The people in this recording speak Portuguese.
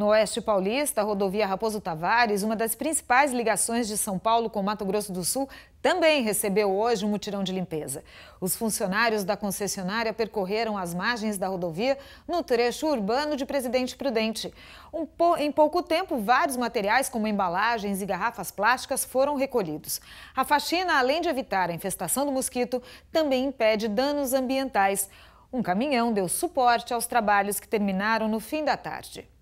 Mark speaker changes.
Speaker 1: No Oeste Paulista, a rodovia Raposo Tavares, uma das principais ligações de São Paulo com Mato Grosso do Sul, também recebeu hoje um mutirão de limpeza. Os funcionários da concessionária percorreram as margens da rodovia no trecho urbano de Presidente Prudente. Um po... Em pouco tempo, vários materiais, como embalagens e garrafas plásticas, foram recolhidos. A faxina, além de evitar a infestação do mosquito, também impede danos ambientais. Um caminhão deu suporte aos trabalhos que terminaram no fim da tarde.